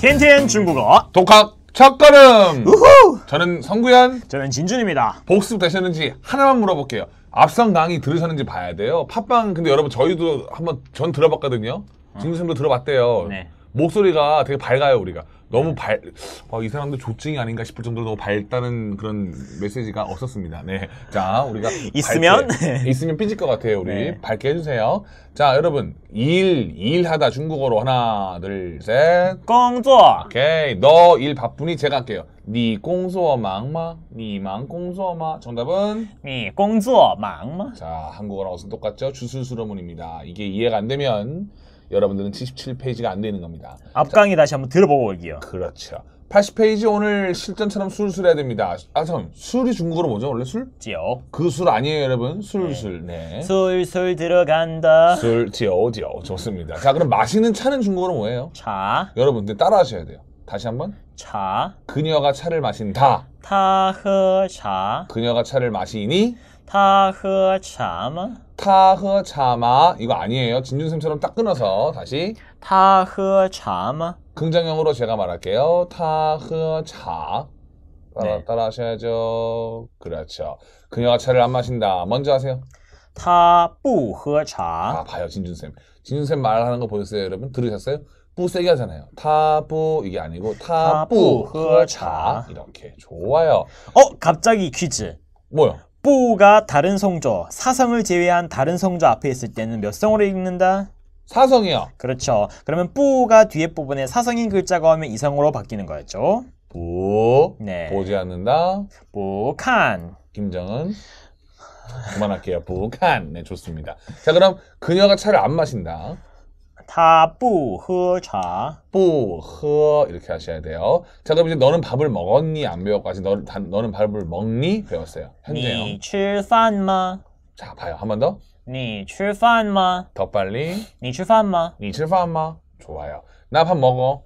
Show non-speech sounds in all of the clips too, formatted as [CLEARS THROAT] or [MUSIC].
틴틴 중국어 독학 첫걸음 우후! 저는 성구현 저는 진준입니다 복습 되셨는지 하나만 물어볼게요 앞선 강의 들으셨는지 봐야 돼요 팟빵 근데 여러분 저희도 한번 전 들어봤거든요 어. 진준쌤도 들어봤대요 네. 목소리가 되게 밝아요 우리가 너무 발, 어, 이 사람도 조증이 아닌가 싶을 정도로 너무 밝다는 그런 메시지가 없었습니다. 네. 자, 우리가. [LAUGHS] 있으면? 밝게, 있으면 삐질 것 같아요, 우리. 네. 밝게 해주세요. 자, 여러분. 일, 일하다 중국어로 하나, 둘, 셋. 공조! 오케이. 너 일 바쁘니 제가 할게요. 니 공소 망마? 니망 공소 마? 정답은? 니 공소 망마? 자, 한국어랑 어서 똑같죠? 주술수로문입니다. 이게 이해가 안 되면 여러분들은 77페이지가 안 되는 겁니다. 앞 강의 다시 한번 들어보고 올게요. 그렇죠. 80페이지 오늘 실전처럼 술술 해야 됩니다. 아, 참. 술이 중국어로 뭐죠? 원래 술? 지요. 그술 아니에요, 여러분. 술술. 네. 술술 네. 들어간다. 술, 지요, 지요. 좋습니다. 자, 그럼 마시는 차는 중국어로 뭐예요? 차. 여러분, 근데 따라 하셔야 돼요. 다시 한번. 차. 그녀가 차를 마신다. 타허 차. 그녀가 차를 마시니? 타허 차마. 타흐 차마 이거 아니에요. 진준쌤처럼 딱 끊어서 다시 타흐 차마 긍정형으로 제가 말할게요. 타흐 차 따라 네. 따라 하셔야죠. 그렇죠. 그녀가 차를 안 마신다. 먼저 하세요. 타부허차 아 봐요 진준쌤. 진준쌤 말하는 거 보셨어요 여러분? 들으셨어요? 뿌 세게 하잖아요. 타부 이게 아니고 타부허차 이렇게 좋아요. 어 갑자기 퀴즈. 뭐요? 뽀가 다른 성조, 사성을 제외한 다른 성조 앞에 있을 때는 몇 성으로 읽는다? 사성이요. 그렇죠. 그러면 뿌가 뒤에 부분에 사성인 글자가 오면 이성으로 바뀌는 거였죠. 뿌. 네. 보지 않는다. 북한. 김정은. 그만할게요. 북한. 네, 좋습니다. 자, 그럼 그녀가 차를 안 마신다. 다不喝茶不喝 이렇게 하셔야 돼요. 자 그럼 이제 너는 밥을 먹었니 안 배웠고 아직 너는, 단, 너는 밥을 먹니 배웠어요. 현재요. 你吃饭吗?자 봐요 한 번 더. 你吃饭吗?더 빨리. 你吃饭吗?你吃饭吗? 좋아요. 나 밥 먹어.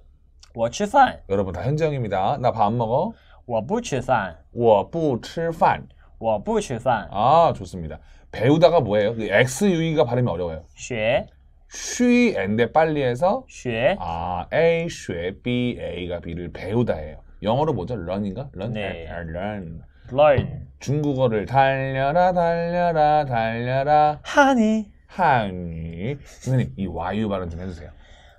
我吃饭. 여러분 다현정형입니다나밥안 먹어. 我不吃饭.我不吃饭.我不吃饭.아 좋습니다. 배우다가 뭐예요? 그 XUE가 발음이 어려워요. 学.쉬 앤데 빨리 해서 쉐. 아 A 쉐 B A가 B를 배우다예요. 영어로 뭐죠? learn인가? learn, 네. 아, learn. 아, learn. 중국어를 달려라 달려라 달려라 한이 한이 선생님 이 와유 발음 좀 해주세요.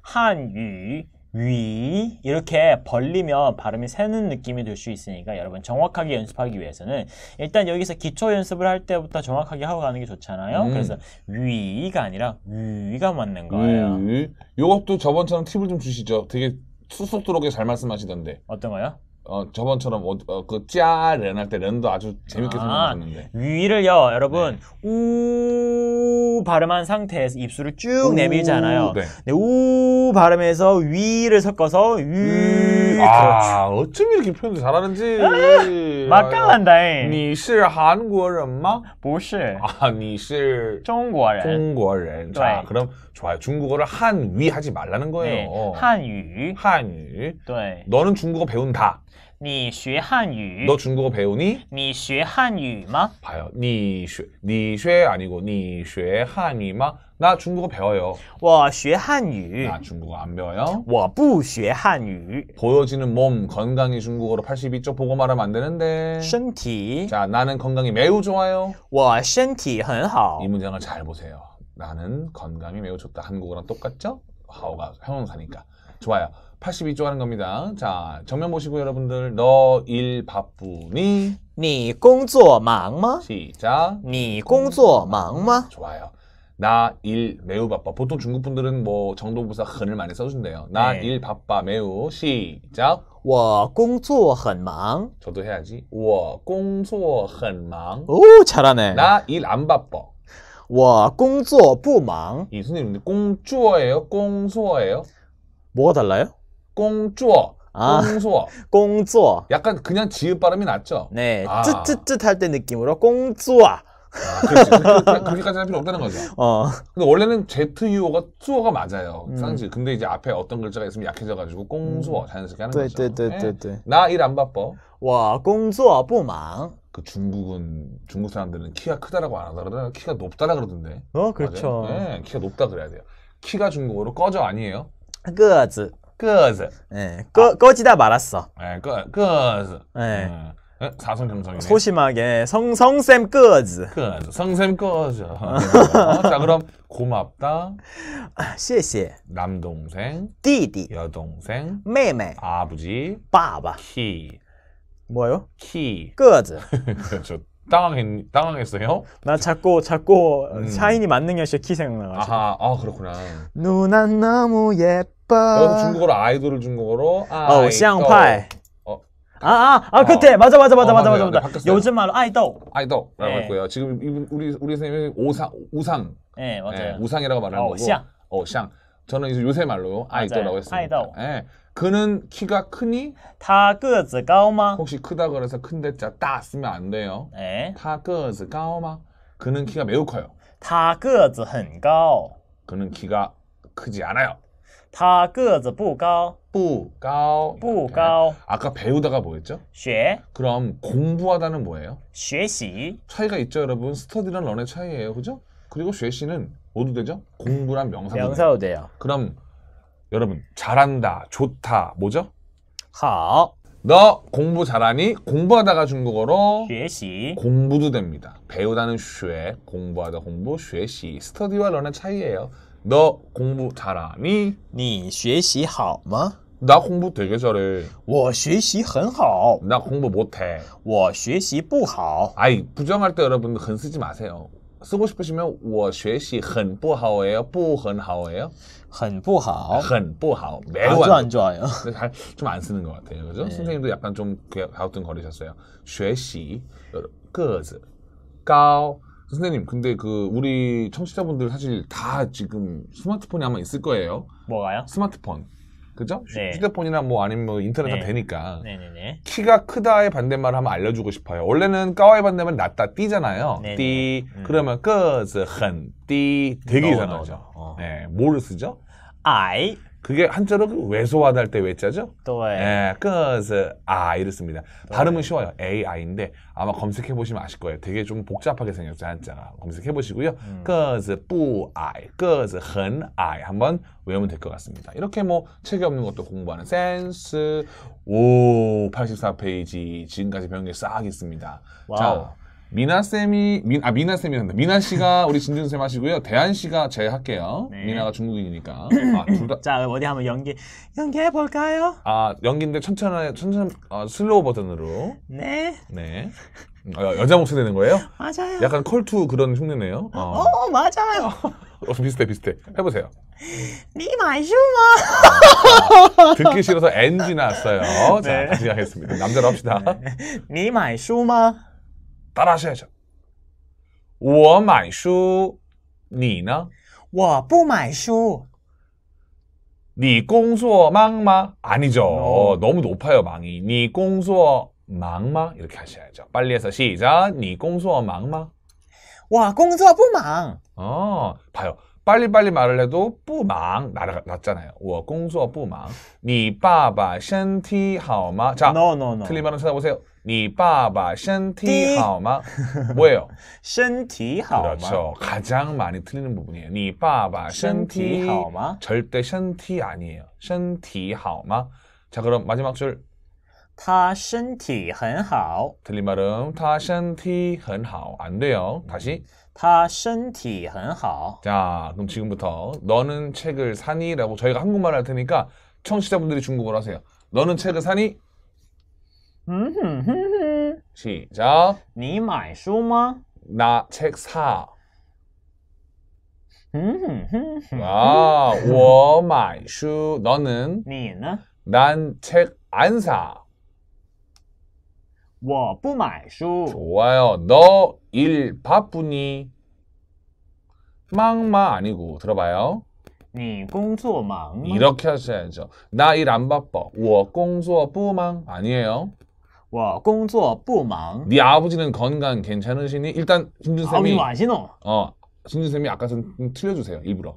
한유 위 이렇게 벌리면 발음이 새는 느낌이 들 수 있으니까 여러분 정확하게 연습하기 위해서는 일단 여기서 기초 연습을 할 때부터 정확하게 하고 가는 게 좋잖아요. 음. 그래서 위가 아니라 위가 맞는 거예요. 위. 요것도 저번처럼 팁을 좀 주시죠. 되게 수속 들어오게 잘 말씀하시던데. 어떤 거요? 어 저번처럼 어, 어, 그짜렌 할때 렌도 아주 재밌게 설명하셨는데 아, 위를요 여러분 네. 우 발음한 상태에서 입술을 쭉 내밀잖아요. 네. 네, 우 발음에서 위를 섞어서 위. 음, 아 그렇죠. 어쩜 이렇게 표현을 잘하는지. 아, 马干了다你是韩国人吗不是啊你是中国人中国人对그럼좋아요중국어를한위하지말라는거예요 네, 한유. 한유. 네. 너는 중국어 배운다. 你学汉语?너 중국어 배우니? 你学汉语吗? 봐요. 你学,你学 아니고 你学汉语吗?나 중국어 배워요. 我学汉语.나 중국어 안 배워요. 我不学汉语. 보여지는 몸 건강히 중국어로 82쪽 보고 말하면 안 되는데. 身体. 자, 나는 건강이 매우 좋아요. 我身体很好.이 문장을 잘 보세요. 나는 건강이 매우 좋다. 한국어랑 똑같죠? 하오가 형용사니까. 좋아요. 82조 하는 겁니다. 자, 정면 보시고 여러분들 너 일 바쁘니? 你工作忙吗? 시작. 你工作忙吗? 좋아요. 나 일 매우 바빠. 보통 중국 분들은 뭐 정동부사 흔을 많이 써준대요. 나 네. 일 바빠 매우 시작. 我工作很忙. 저도 해야지. 我工作很忙.오 잘하네. 나 일 안 바빠. 我工作不忙.이 선생님 근데 공주어예요? 공수어예요? 뭐가 달라요? 꽁쪼 아, 공소. 꽁쪼. 약간 그냥 지읒 발음이 낫죠? 네. 아. 쯧쯧쯧 할때 느낌으로 꽁쪼아. 아, 그렇지. 그렇게, 까지할 필요 없다는 거죠. 어. 근데 원래는 ZUO가 쯔어가 맞아요. 음. 쌍지. 근데 이제 앞에 어떤 글자가 있으면 약해져가지고 음. 꽁수어 자연스럽게 하는 네, 거죠. 네, 네, 네. 나 일 안 바빠. 와, 꽁수어 보망. 그 중국은 중국 사람들은 키가 크다라고 안 하더라도 키가 높다라 그러던데. 어, 그렇죠. 네, 키가 높다 그래야 돼요. 키가 중국어로 꺼져 아니에요? 끄즈. 끄즈. 예, 꺼, 꺼지다 말았어. 예, 꺼, 끄즈. 예. 음. 어, 사성경성이네. 소심하게 성성쌤 끄즈. 끄즈. 성쌤 끄즈. 어, [LAUGHS] 자, 그럼 고맙다. 아, 시시. 남동생. 디디. 여동생. 매매 아버지. 바바. 키. 뭐요? 키. 끄즈. [LAUGHS] 당황했, 당황했어요? 나 자꾸 자꾸 음. 샤이니 만능열 씨의 키 생각나가지고 아하, 아 그렇구나. 누나 너무 여기서 예뻐 중국어로 아이돌을 중국어로 아, 어, 아이, 어 쌍팔 아, 아, 어. 아아 아 그때 맞아 맞아 맞아 어, 맞아 맞아 맞아 네, 요즘 말로 아이돌 아이돌라고 네. 예. 할 거예요. 지금 우리 우리 선생님이 오상 우상 예 네, 맞아요 예, 우상이라고 말하는 어, 거고 샹. 어 샹. 저는 이제 요새 말로 아이돌라고 했습니다. 아이돌. 예. 그는 키가 크니? 다他个가高마 혹시 크다 그래서 큰데 자따 쓰면 안 돼요. 네. 다타个가高마 그는 키가 매우 커요. 他个子很高， 그는 키가 크지 않아요. 他个子不高， 뿌高 不高。 아까 배우다가 뭐였죠? 学 그럼 공부하다는 뭐예요? 学习， 차이가 있죠, 여러분. 스터디랑 런의 차이예요, 그죠? 그리고 쇠씨는 모두 되죠? 공부란 명사거든요. 명사로 돼요. 그럼 여러분 잘한다, 좋다, 뭐죠? 好,너 공부 잘하니? 공부하다가 중국어로 学习 공부도 됩니다. 배우다는 쉐, 공부하다 공부, 쉐시. 스터디와 러는 차이예요. 너 공부 잘하니? 你学习好吗？나 공부 되게 잘해. 我学习很好，나 공부 못해. 我学习不好。 아이 부정할 때 여러분 흔 쓰지 마세요. 쓰고 싶으시면 我学习很不好예요? 不很好예요? 很不好.很不好. 매우 아주 안 좋아요. [LAUGHS] 잘좀 안 쓰는 것 같아요. 그죠? 네. 선생님도 약간 좀 가우뚱거리셨어요. 学习,个子,高. 선생님, 근데 그 우리 청취자분들 사실 다 지금 스마트폰이 아마 있을 거예요. 뭐가요? 스마트폰. 그죠? 네. 휴대폰이나 뭐 아니면 뭐 인터넷 네. 다 되니까. 네네네. 키가 크다의 반대말을 한번 알려주고 싶어요. 원래는 까와의 반대말 은 낮다 띠잖아요. 네네. 띠 음. 그러면 끄즈 흔, 띠 되게 이상하죠. 어. 네, 뭐를 쓰죠? I 그게 한자로 외소하다 그 때 외자죠? 네. 그래서 예, 아 이렇습니다. 발음은 쉬워요. AI인데 아마 검색해 보시면 아실 거예요. 되게 좀 복잡하게 생겼어요 한자가. 검색해 보시고요. 그래서 음. 뿌아이, 그래서 헌아이 한번 외우면 될 것 같습니다. 이렇게 뭐 책이 없는 것도 공부하는 센스 오 84페이지 지금까지 배운 게 싹 있습니다. 와우. 자, 미나 쌤이 미, 아 미나 쌤이란다. 미나 씨가 [LAUGHS] 우리 진준 쌤 하시고요. 대한 씨가 제 할게요. 네. 미나가 중국인이니까. 아, 둘 다. [CLEARS THROAT] 자 어디 한번 연기 연기해 볼까요? 아 연기인데 천천히 천천 아, 슬로우 버전으로. 네. 네. 음, 아, 여자 목소리 되는 거예요? 맞아요. 약간 컬투 그런 흉내네요. 어, 어 맞아요. 어, 비슷해 비슷해. 해보세요. 니말 슈마. [LAUGHS] 듣기 싫어서 NG 나왔어요. 자 네. 다시 하겠습니다. 남자로 합시다. 니말 네. 슈마. 따라 하셔야죠. 我买书,你呢?我不买书.你工作忙吗? 아니죠. No. 너무 높아요, 망이. 你工作忙吗? 이렇게 하셔야죠. 빨리 해서 시작. 你工作忙吗?我工作不忙. 어, 봐요. 빨리빨리 말을 해도 뿌망 날아갔잖아요. 我工作 뿌망. 你爸爸身体好吗? 자, no, no, no. 틀린 말은 찾아보세요. 你爸爸身体好吗? 뭐예요? 身体好吗? [LAUGHS] 그렇죠. 가장 많이 틀리는 부분이에요. 你爸爸身体好吗? 절대 身体 아니에요. 身体好吗? 자, 그럼 마지막 줄他身体很好. 틀린 발음. 他身体很好안 돼요. 다시. 他身体很好. 자, 그럼 지금부터 너는 책을 사니라고 저희가 한국말 할 테니까 청취자분들이 중국어로 하세요. 너는 책을 사니? 음, 시작. 你买书吗? 나책 사. 음, 와, [LAUGHS] 我买书. 너는? 你呢? 난책 안 사. 我不买书. 좋아요. 너 일 바쁘니? 망마 아니고 들어봐요. 你工作忙 네, 이렇게 하셔야죠. 나 일 안 바빠. 我工作不忙 아니에요. 我工作不忙.네 아버지는 건강 괜찮으시니? 일단 신준 쌤이 어, 신준 쌤이 아까 좀 틀려주세요. 일부러.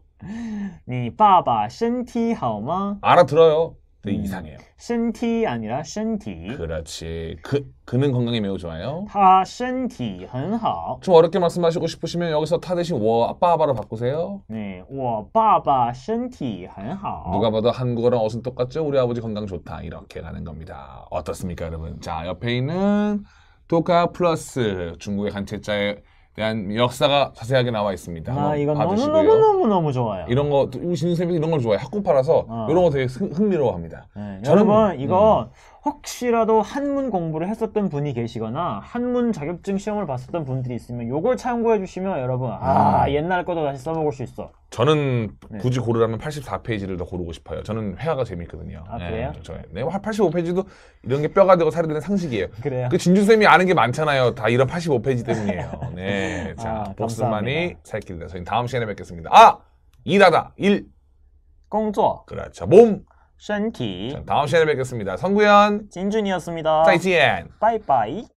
你爸爸身体好吗? 네, 알아들어요. 또 음. 이상해요. 신티 아니라 신티. 그렇지. 그 그는 건강에 매우 좋아요. 타 신티 很好.좀 어렵게 말씀하시고 싶으시면 여기서 타 대신 워 아빠바로 바꾸세요. 네, 我爸爸身体很好. 누가 봐도 한국어랑 어순 똑같죠? 우리 아버지 건강 좋다. 이렇게 가는 겁니다. 어떻습니까, 여러분? 자, 옆에 있는 도카 플러스 중국의 간체자의 대한 역사가 자세하게 나와 있습니다. 아 이건 너무 봐주시고요. 너무 너무 너무 좋아요. 이런 거 신선생님 이런 걸 좋아해. 요학구 팔아서 어. 이런 거 되게 흥, 미로워합니다 네, 저는- 여러분 이거 혹시라도 한문 공부를 했었던 분이 계시거나 한문 자격증 시험을 봤었던 분들이 있으면 요걸 참고해 주시면 여러분 아, 음. 옛날 거도 다시 써먹을 수 있어. 저는 네. 굳이 고르라면 84페이지를 더 고르고 싶어요. 저는 회화가 재밌거든요. 아, 그래요? 네, 네, 85페이지도 이런 게 뼈가 되고 살이 되는 상식이에요. 그래요? 그 진주쌤이 아는 게 많잖아요. 다 이런 85페이지 때문이에요. 네. [LAUGHS] 자, 아, 복습만이 살길래 저희 다음 시간에 뵙겠습니다. 아! 일하다. 일. 공조. 그렇죠. 몸. 身体. 자, 다음 시간에 뵙겠습니다. 성구현, 진준이었습니다. 再见.빠이